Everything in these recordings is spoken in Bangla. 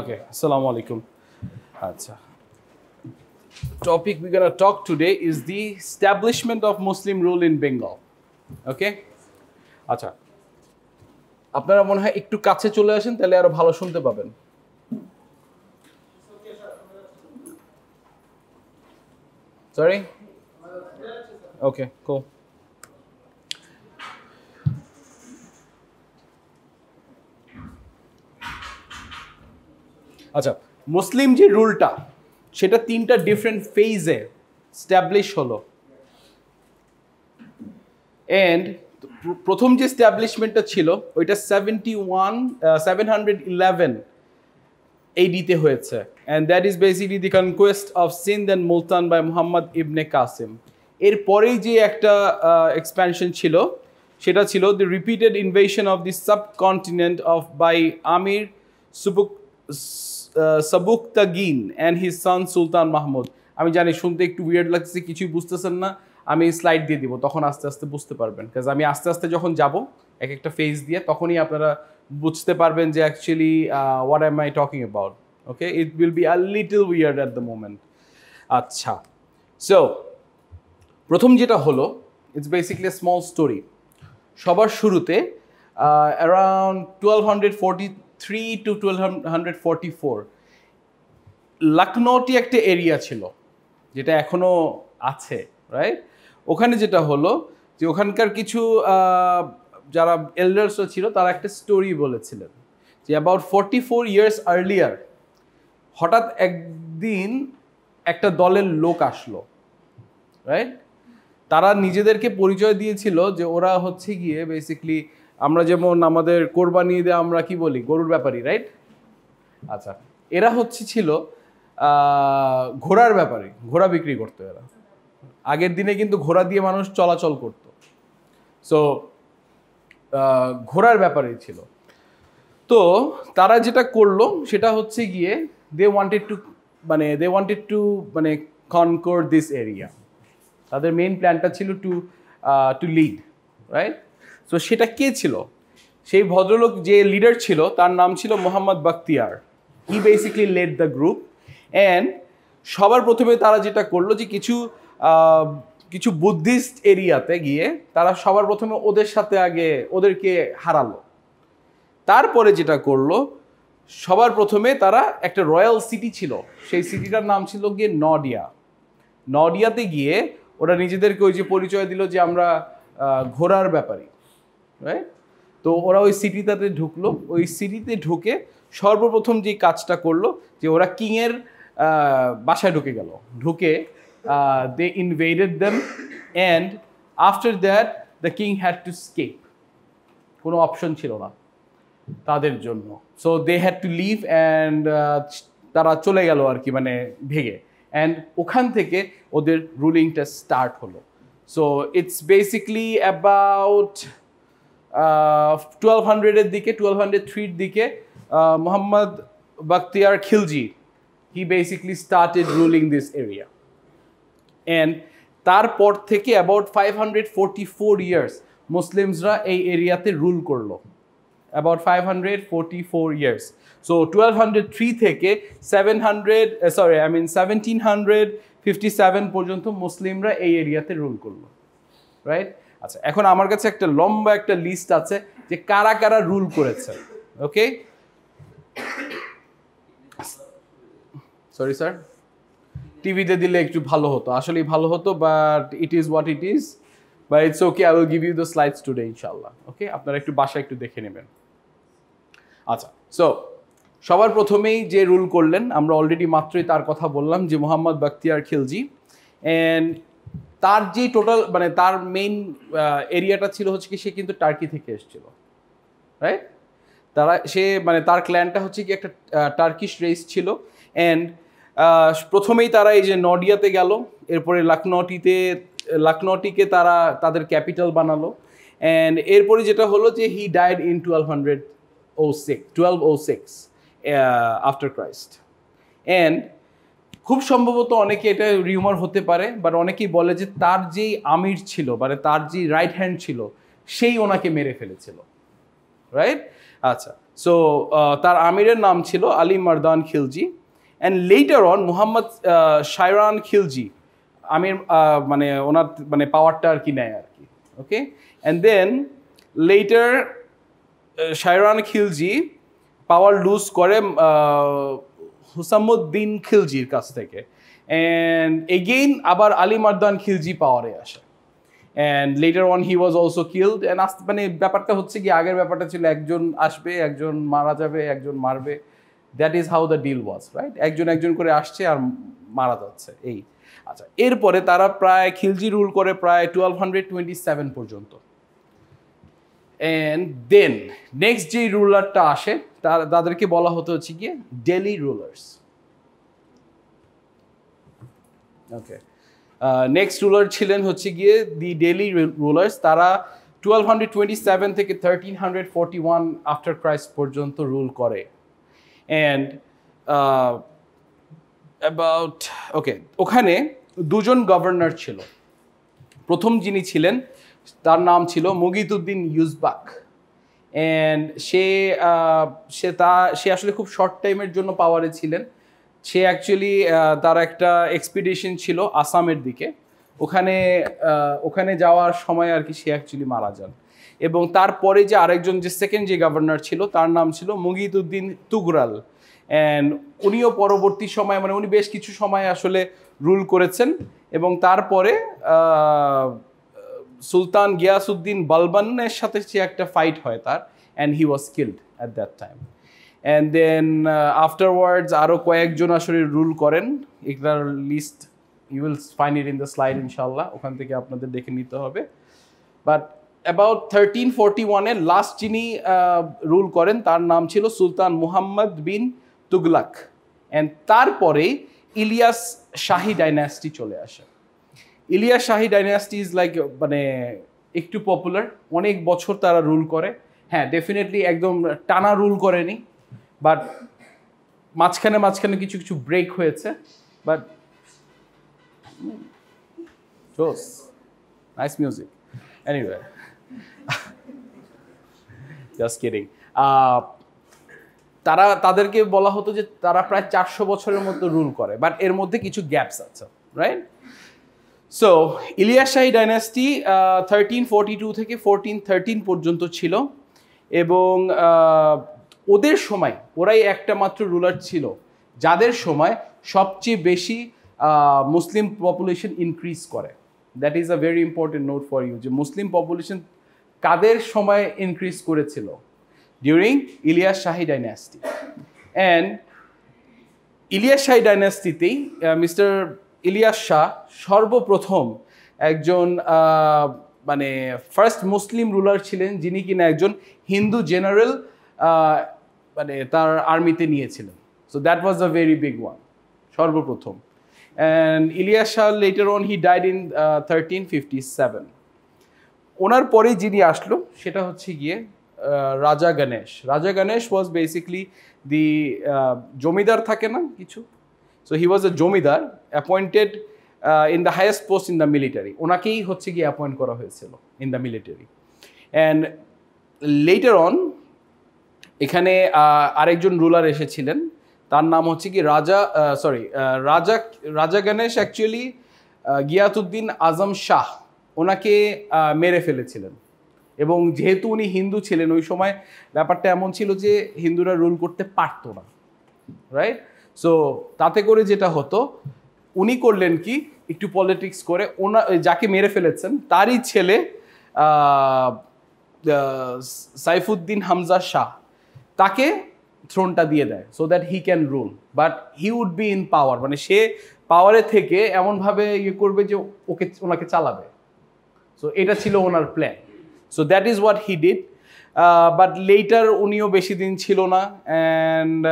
ওকে আসসালামু আলাইকুম আচ্ছা topic we're going to talk today is the establishment of Muslim rule in Bengal. Okay? আচ্ছা আপনারা মনে হয় একটু কাছে চলে আসেন তাহলে আরো ভালো শুনতে পাবেন সরি ওকে কো আচ্ছা মুসলিম যে রুলটা সেটা তিনটা ডিফারেন্ট ফেজে স্ট্যাবলিশ হলো অ্যান্ড প্রথম যে স্ট্যাবলিশমেন্টটা ছিল ওইটা seventy one seven hundred eleven এইডিতে হয়েছে and that is basically the conquest of Sindh then Multan by Mohammad ibn Qasim এরপরেই যে একটা এক্সপ্যানশন ছিল সেটা ছিল the repeated invasion of the subcontinent of by Amir Subuk Sabuk Tagin and his son Sultan Mahmud আমি জানি শুনতে একটু উইয়ার্ড লাগতেছে কিছুই বুঝতেছেন না আমি স্লাইড দিয়ে দিব তখন আস্তে আস্তে বুঝতে পারবেন কাজ আমি আস্তে আস্তে যখন যাব এক একটা ফেজ দিয়ে তখনই আপনারা বুঝতে পারবেন যে actually what am I talking about okay it will be a little weird at the moment আচ্ছা সো প্রথম যেটা হলো ইটস বেসিকলি স্মল স্টোরি সবার শুরুতে around twelve hundred forty three to twelve hundred four Lakhnauti একটা এরিয়া ছিল যেটা এখনও আছে রাইট ওখানে যেটা হলো যে ওখানকার কিছু যারা এল্ডার্সও ছিল তারা একটা স্টোরি বলেছিলেন যে about forty four years earlier হঠাৎ একদিন একটা দলের লোক আসলো রাইট তারা নিজেদেরকে পরিচয় দিয়েছিল যে ওরা হচ্ছে গিয়ে বেসিকলি আমরা যেমন আমাদের কোরবানি ঈদে আমরা কি বলি গরুর ব্যাপারী রাইট আচ্ছা এরা হচ্ছে ছিল ঘোড়ার ব্যাপারে ঘোড়া বিক্রি করতো এরা আগের দিনে কিন্তু ঘোড়া দিয়ে মানুষ চলাচল করত সো ঘোড়ার ব্যাপারে ছিল তো তারা যেটা করলো সেটা হচ্ছে গিয়ে দে ওয়ান্টেড টু মানে দে ওয়ান্টেড টু মানে কনকোর দিস এরিয়া তাদের মেইন প্ল্যানটা ছিল to to lead right so সেটা কে ছিল সেই ভদ্রলোক যে লিডার ছিল তার নাম ছিল Mohammad Bakhtiyar he basically led the group and সবার প্রথমে তারা যেটা করলো যে কিছু কিছু বুদ্ধিস্ট এরিয়াতে গিয়ে তারা সবার প্রথমে ওদের সাথে আগে ওদেরকে হারালো তারপরে যেটা করলো সবার প্রথমে তারা একটা রয়্যাল সিটি ছিল সেই সিটিটার নাম ছিল গিয়ে নডিয়া নডিয়াতে গিয়ে ওরা নিজেদেরকে ওই যে পরিচয় দিল যে আমরা ঘোরার ব্যাপারী রাইট তো ওরা ওই সিটিটাতে ঢুকলো ওই সিটিতে ঢুকে সর্বপ্রথম যে কাজটা করলো যে ওরা কিংয়ের বাসায় ঢুকে গেল ঢুকে they invaded them and after that the king had to escape কোনো অপশন ছিল না তাদের জন্য so they had to leave and তারা চলে গেল আর কি মানে ভেঙে অ্যান্ড ওখান থেকে ওদের রুলিংটা স্টার্ট হলো so it's basically about twelve হান্ড্রেডের দিকে টুয়েলভ হান্ড্রেড থ্রির দিকে Mohammad Bakhtiyar Khilji he basically started ruling this area and তারপর থেকে about five hundred forty four years মুসলিমসরা এই এরিয়াতে রুল করলো about five hundred forty four years so twelve hundred three থেকে seven hundred sorry I mean seventeen hundred fifty seven পর্যন্ত মুসলিমরা এই এরিয়াতে রুল করলো রাইট আচ্ছা এখন আমার কাছে একটা লম্বা একটা লিস্ট আছে যে কারা কারা রুল করেছে ওকে সরি স্যার টিভিতে দিলে একটু ভালো হতো আসলেই ভালো হতো but it is what it is বা it's okay I will give you the slides today ইনশাল্লাহ ওকে আপনারা একটু বাসা একটু দেখে নেবেন আচ্ছা সো সবার প্রথমেই যে রুল করলেন আমরা অলরেডি মাত্রই তার কথা বললাম যে মোহাম্মদ বাখতিয়ার খিলজি অ্যান্ড তার যে টোটাল মানে তার মেইন এরিয়াটা ছিল হচ্ছে কি সে কিন্তু টার্কি থেকে এসেছিল রাইট তারা সে মানে তার ক্ল্যানটা হচ্ছে কি একটা টার্কিশ রেস ছিল অ্যান্ড প্রথমেই তারা এই যে নডিয়াতে গেল এরপরে লাকনটিতে লাকনটিকে তারা তাদের ক্যাপিটাল বানালো অ্যান্ড এরপরে যেটা হলো যে he died in twelve hundred o six twelve o six after Christ and খুব সম্ভবত অনেকে এটা রিউমার হতে পারে বাট অনেকেই বলে যে তার যেই আমির ছিল মানে তার যে রাইট হ্যান্ড ছিল সেই ওনাকে মেরে ফেলেছিল রাইট আচ্ছা সো তার আমিরের নাম ছিল Ali Mardan Khilji and later on Muhammad Shiran Khilji আমির মানে ওনার মানে পাওয়ারটা আর কি নেয় আর কি okay and then later Shiran Khilji power lose করে হুসামুদ্দিন খিলজির কাছ থেকে অ্যান্ড এগেইন আবার আলী মারদান খিলজি পাওয়ারে আসে and later on he was also killed and আস্তে মানে ব্যাপারটা হচ্ছে কি আগের ব্যাপারটা ছিল একজন আসবে একজন মারা যাবে একজন মারবে that is how the deal was right একজন একজন করে আসছে আর মারা যাচ্ছে এই আচ্ছা এরপরে তারা প্রায় খিলজি রুল করে প্রায় টুয়েলভ হান্ড্রেড টোয়েন্টি সেভেন পর্যন্ত অ্যান্ড দেন নেক্সট যে রুলারটা আসে তাদেরকে বলা হতো হচ্ছে গিয়ে Delhi rulers okay next ruler ছিলেন হচ্ছে গিয়ে দি ডেলি রুলার্স তারা টুয়েলভ হান্ড্রেড টোয়েন্টি সেভেন থেকে thirteen hundred forty one after Christ পর্যন্ত রুল করে অ্যান্ড অ্যাবাউট ওকে ওখানে দুজন গভর্নর ছিল প্রথম যিনি ছিলেন তার নাম ছিল মুগিদুদ্দিন ইউজবাক অ্যান্ড সে সে তা সে আসলে খুব শর্ট টাইমের জন্য পাওয়ারে ছিলেন সে অ্যাকচুয়ালি তার একটা এক্সপিডিশন ছিল আসামের দিকে ওখানে ওখানে যাওয়ার সময় আর কি সে অ্যাকচুয়ালি মারা যান এবং তারপরে যে আরেকজন যে সেকেন্ড যে গভর্নর ছিল তার নাম ছিল মুগিদুদ্দিন তুগরাল অ্যান্ড উনিও পরবর্তী সময় মানে উনি বেশ কিছু সময় আসলে রুল করেছেন এবং তারপরে সুলতান গিয়াসুদ্দিন বালবানের সাথে যে একটা ফাইট হয় তার and he was killed at that time and then afterwards আরও কয়েকজন আসলে রুল করেন এটার list you will find it in the slide ইনশাল্লাহ ওখান থেকে আপনাদের দেখে নিতে হবে বাট অ্যাবাউট থার্টিন ফোরটি ওয়ানে লাস্ট যিনি রুল uh, করেন তার নাম ছিল সুলতান মুহাম্মদ বিন তুগলাক অ্যান্ড তারপরে ইলিয়াস শাহী ডাইনাস্টি চলে আসে Ilyas Shahi dynasty is like মানে একটু পপুলার অনেক বছর তারা রুল করে হ্যাঁ ডেফিনেটলি একদম টানা রুল করেনি বাট মাঝখানে মাঝখানে কিছু কিছু ব্রেক হয়েছে বাট জোস nice music anyway just kidding তারা তাদেরকে বলা হতো যে তারা প্রায় চারশো বছরের মতো রুল করে বাট এর মধ্যে কিছু গ্যাপস আছে right so Ilyas Shahi dynasty thirteen forty two থেকে ফোরটিন থার্টিন পর্যন্ত ছিল এবং ওদের সময় ওরাই একটা মাত্র রুলার ছিল যাদের সময় সবচেয়ে বেশি মুসলিম পপুলেশন ইনক্রিজ করে that is a very important note for you যে মুসলিম পপুলেশন কাদের সময় ইনক্রিজ করেছিল during Ilyas Shahi dynasty and Ilyas Shahi ডাইনাস্টিতেই মিস্টার ইলিয়াস শাহ সর্বপ্রথম একজন মানে ফার্স্ট মুসলিম রুলার ছিলেন যিনি কিনা একজন হিন্দু জেনারেল মানে তার আর্মিতে নিয়েছিলেন so that was the very big one সর্বপ্রথম and Ilyas Shah later on he died in thirteen fifty seven ওনার পরে যিনি আসলো সেটা হচ্ছে গিয়ে রাজা গণেশ রাজা গণেশ ওয়াজ বেসিকলি দি জমিদার থাকে না কিছু so he was a zamindar appointed in the highest post in the military ওনাকেই হচ্ছে গিয়ে অ্যাপয়েন্ট করা হয়েছিল in the military and later on এখানে uh, আরেকজন রুলার এসেছিলেন তার নাম হচ্ছে কি রাজা sorry uh, uh, Raja Raja Ganesh actually Ghiyasuddin Azam Shah ওনাকে মেরে ফেলেছিলেন এবং যেহেতু উনি হিন্দু ছিলেন ওই সময় ব্যাপারটা এমন ছিল যে হিন্দুরা রুল করতে পারতো না রাইট সো তাতে করে যেটা হতো উনি করলেন কি একটু পলিটিক্স করে ওনা যাকে মেরে ফেলেছেন তারই ছেলে সাইফুদ্দিন হামজা শাহ তাকে থ্রোনটা দিয়ে দেয় so that he can rule but he would be in power মানে সে পাওয়ারে থেকে এমনভাবে ইয়ে করবে যে ওকে ওনাকে চালাবে সো এটা ছিল ওনার plan so that is what he did but later উনিও বেশি দিন ছিল না অ্যান্ড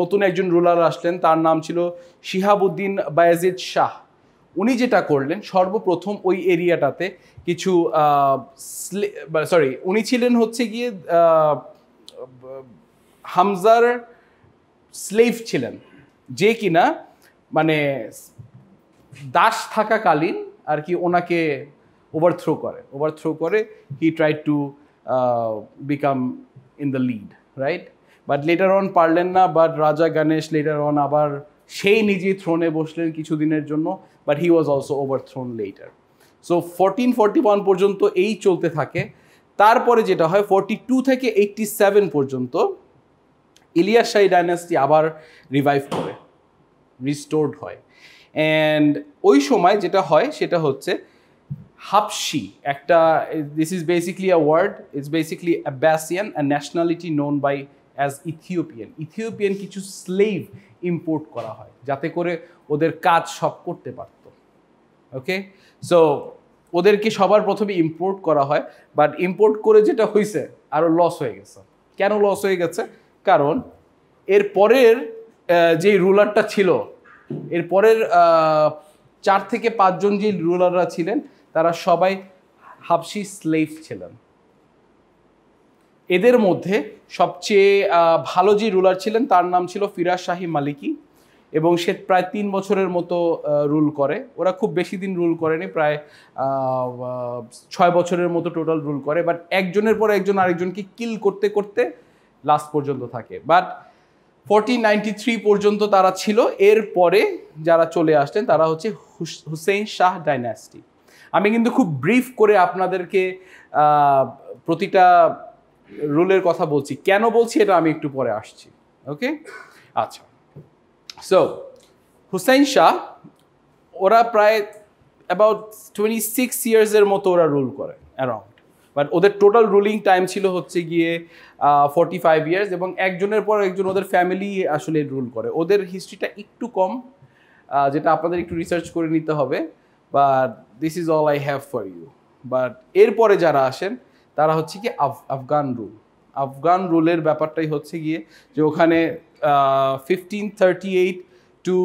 নতুন একজন রুলার আসলেন তার নাম ছিল শিহাবুদ্দিন বায়াজিদ শাহ উনি যেটা করলেন সর্বপ্রথম ওই এরিয়াটাতে কিছু সরি উনি ছিলেন হচ্ছে গিয়ে হামজার স্লেভ ছিলেন যে কিনা মানে দাস থাকাকালীন আর কি ওনাকে ওভারথ্রো করে ওভারথ্রো করে he try to uh, become in the lead, right? But later on পারলেন না বাট রাজা গণেশ লেটার অন আবার সেই নিজেই থ্রোনে বসলেন কিছুদিনের জন্য but he was also over throne later so fourteen forty one পর্যন্ত এই চলতে থাকে তারপরে যেটা হয় ফর্টি টু থেকে এইটটি সেভেন পর্যন্ত ইলিয়াস শাহী ডাইনাস্টি আবার রিভাইভ করে রিস্টোর্ড হয় অ্যান্ড ওই সময় যেটা হয় সেটা হচ্ছে হাপসি একটা this is basically a word it's basically Abyssinian and nationality known by as Ethiopian Ethiopian কিছু স্লেভ ইম্পোর্ট করা হয় যাতে করে ওদের কাজ সব করতে পারত ওকে সো ওদেরকে সবার প্রথমে ইম্পোর্ট করা হয় বাট ইম্পোর্ট করে যেটা হয়েছে আরও লস হয়ে গেছে কেন লস হয়ে গেছে কারণ এর পরের যে রুলারটা ছিল এর পরের চার থেকে পাঁচজন যে রুলাররা ছিলেন তারা সবাই হাবসি স্লেভ ছিলেন এদের মধ্যে সবচেয়ে ভালো যে রুলার ছিলেন তার নাম ছিল ফিরাজ শাহী মালিকি এবং সে প্রায় তিন বছরের মতো রুল করে ওরা খুব বেশি দিন রুল করেনি প্রায় ছয় বছরের মতো টোটাল রুল করে বাট একজনের পর একজন আরেকজনকে কিল করতে করতে লাস্ট পর্যন্ত থাকে বাট ফোরটিন নাইনটি থ্রি পর্যন্ত তারা ছিল এরপরে যারা চলে আসতেন তারা হচ্ছে হুসেন শাহ ডাইনাস্টিক আমি কিন্তু খুব ব্রিফ করে আপনাদেরকে প্রতিটা রুলের কথা বলছি কেন বলছি এটা আমি একটু পরে আসছি ওকে আচ্ছা সো হুসাইন শাহ ওরা প্রায় অ্যাবাউট টোয়েন্টি সিক্স ইয়ার্সের মতো ওরা রুল করে অ্যারাউন্ড বাট ওদের টোটাল রুলিং টাইম ছিল হচ্ছে গিয়ে ফর্টি ফাইভ ইয়ার্স এবং একজনের পর একজন ওদের ফ্যামিলি আসলে রুল করে ওদের হিস্ট্রিটা একটু কম যেটা আপনাদের একটু রিসার্চ করে নিতে হবে but this is all I have for you but এরপরে যারা আসেন তারা হচ্ছে কি আফগান রুল আফগান রুলের ব্যাপারটাই হচ্ছে গিয়ে যে ওখানে fifteen thirty eight to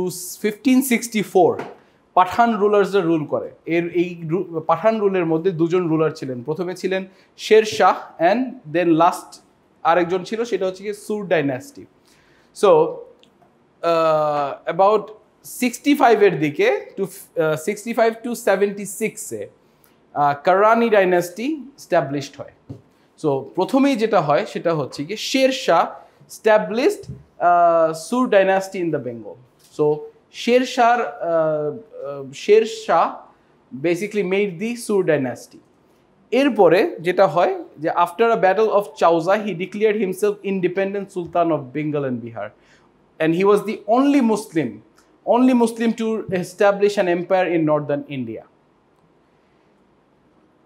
fifteen sixty four Pathan রুলার্সরা রুল করে এর এই পাঠান রুলের মধ্যে দুজন রুলার ছিলেন প্রথমে ছিলেন Sher Shah and then last আরেকজন ছিল সেটা হচ্ছে কি সুর ডাইনাস্টি সো অ্যাবাউট সিক্সটি ফাইভের দিকে to sixty five to seventy সিক্সে কারানি ডাইনাস্টি স্ট্যাবলিশড হয় সো প্রথমেই যেটা হয় সেটা হচ্ছে কি Sher Shah established Sur dynasty in the Bengal so Sher শাহর Sher Shah basically made the Sur dynasty এরপরে যেটা হয় যে after a battle of Chausa he declared himself independent sultan of Bengal and Bihar and he was the only Muslim only Muslim to establish an empire in northern India.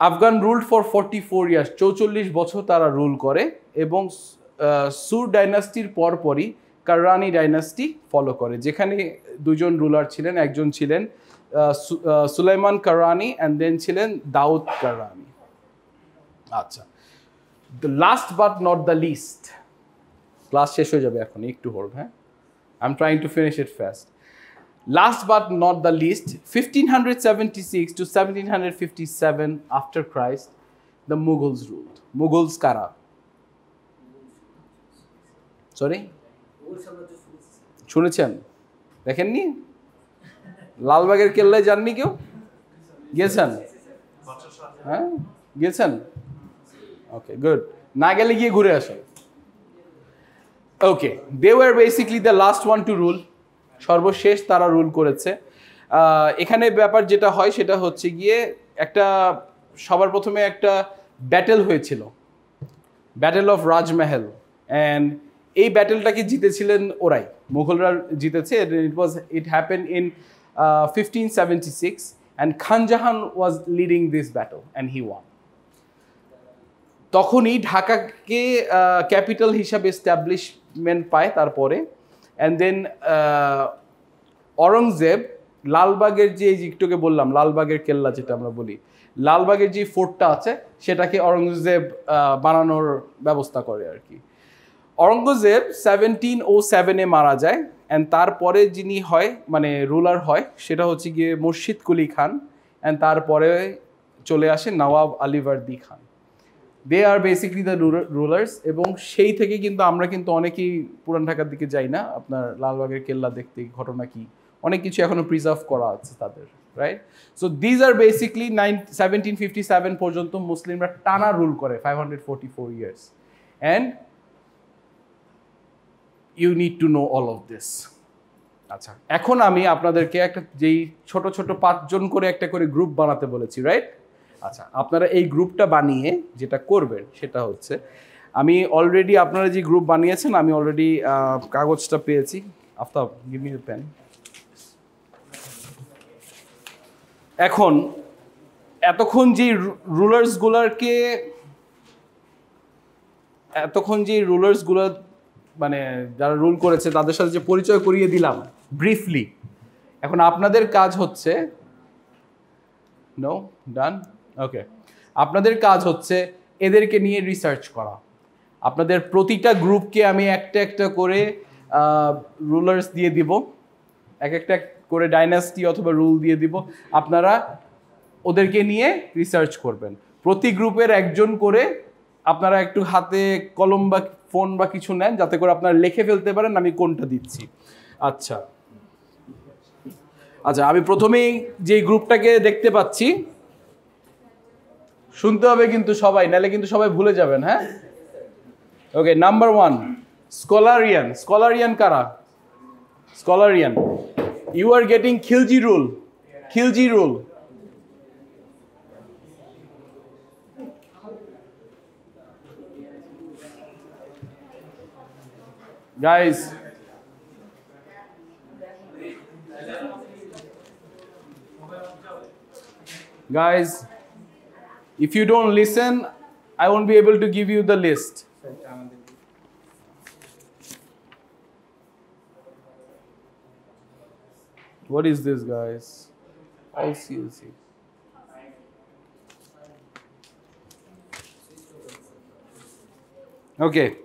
Afghan ruled for forty four years চৌচল্লিশ বছর তারা রুল করে এবং সুর ডাইনাস্টির পরপরই কাররানি ডাইনাস্টি ফলো করে যেখানে দুজন রুলার ছিলেন একজন ছিলেন সুলাইমান কাররানি অ্যান্ড দেন ছিলেন দাউদ কাররানি আচ্ছা the last but not the least class শেষ হয়ে যাবে এখন একটু হোল্ড হ্যাঁ I am trying to finish it fast Last but not the least, 1576 to 1757 after Christ, the Mughals ruled. Mughals kara? Sorry শুনেছেন দেখেননি লালবাগের কেল্লায় যাননি কেউ গেছেন হ্যাঁ গেছেন ওকে গুড না গেলে গিয়ে ঘুরে আসেন okay they were basically the last one to rule সর্বশেষ তারা রুল করেছে এখানে ব্যাপার যেটা হয় সেটা হচ্ছে গিয়ে একটা সবার প্রথমে একটা ব্যাটেল হয়েছিল ব্যাটেল অফ রাজমহল অ্যান্ড এই ব্যাটেলটাকে জিতেছিলেন ওরাই মুঘলরা জিতেছে it was it happen in fifteen seventy six and Khan Jahan was leading this battle and he won তখনই ঢাকাকে ক্যাপিটাল হিসাবে এস্টাবলিশমেন্ট পায় তারপরে অ্যান্ড দেন অরঙ্গজেব লালবাগের যে একটুকে বললাম লালবাগের কেল্লা যেটা আমরা বলি লালবাগের যে ফোর্টটা আছে সেটাকে অরঙ্গজেব বানানোর ব্যবস্থা করে আর কি অরঙ্গজেব সেভেন্টিন ও সেভেনে মারা যায় অ্যান্ড তারপরে যিনি হয় মানে রুলার হয় সেটা হচ্ছে গিয়ে মুর্শিদ কুলি খান অ্যান্ড তারপরে চলে আসে Nawab Alivardi Khan they are basically the rulers এবং সেই থেকে কিন্তু আমরা কিন্তু অনেকেই পুরান ঢাকার দিকে যাই না আপনার লালবাগের কেল্লা দেখতে ঘটনা কি অনেক কিছু এখনো প্রিজার্ভ করা আছে তাদের right so these are basically nine seventeen fifty seven পর্যন্ত মুসলিমরা টানা রুল করে five hundred forty four years and you need to know all of this আচ্ছা এখন আমি আপনাদেরকে একটা যেই ছোট ছোট পাঁচজন করে একটা করে গ্রুপ বানাতে বলেছি রাইট আচ্ছা আপনারা এই গ্রুপটা বানিয়ে যেটা করবেন সেটা হচ্ছে আমি অলরেডি আপনারা যে গ্রুপ বানিয়েছেন আমি অলরেডি কাগজটা পেয়েছি আফতাব গিভ মি পেন এখন এতক্ষণ যে রুলার্সগুলোকে এতক্ষণ যে রুলার্সগুলো মানে যারা রুল করেছে তাদের সাথে যে পরিচয় করিয়ে দিলাম ব্রিফলি এখন আপনাদের কাজ হচ্ছে নো ডান ওকে আপনাদের কাজ হচ্ছে এদেরকে নিয়ে রিসার্চ করা আপনাদের প্রতিটা গ্রুপকে আমি একটা একটা করে রুলার্স দিয়ে দিব এক একটা করে ডাইনাস্টি অথবা রুল দিয়ে দিব আপনারা ওদেরকে নিয়ে রিসার্চ করবেন প্রতি গ্রুপের একজন করে আপনারা একটু হাতে কলম বা ফোন বা কিছু নেন যাতে করে আপনারা লিখে ফেলতে পারেন আমি কোনটা দিচ্ছি আচ্ছা আচ্ছা আমি প্রথমেই যে গ্রুপটাকে দেখতে পাচ্ছি শুনতে হবে কিন্তু সবাই নাহলে কিন্তু সবাই ভুলে যাবেন হ্যাঁ ওকে নাম্বার ওয়ান স্কলারিয়ান স্কলারিয়ান কারা স্কলারিয়ান you are getting Khilji rule Khilji rule guys guys if you don't listen, I won't be able to give you the list. What is this, guys? All CLC. Okay.